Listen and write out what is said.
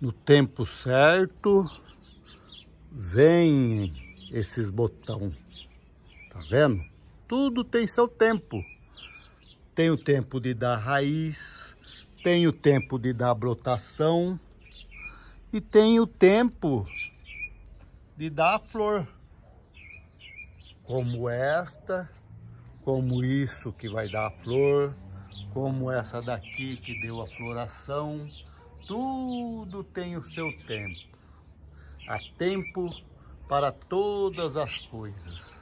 no tempo certo, vêm esses botão. Tá vendo? Tudo tem seu tempo. Tem o tempo de dar raiz, tem o tempo de dar brotação e tem o tempo de dar flor. Como esta, como isso que vai dar a flor, como essa daqui que deu a floração tudo tem o seu tempo. Há tempo para todas as coisas.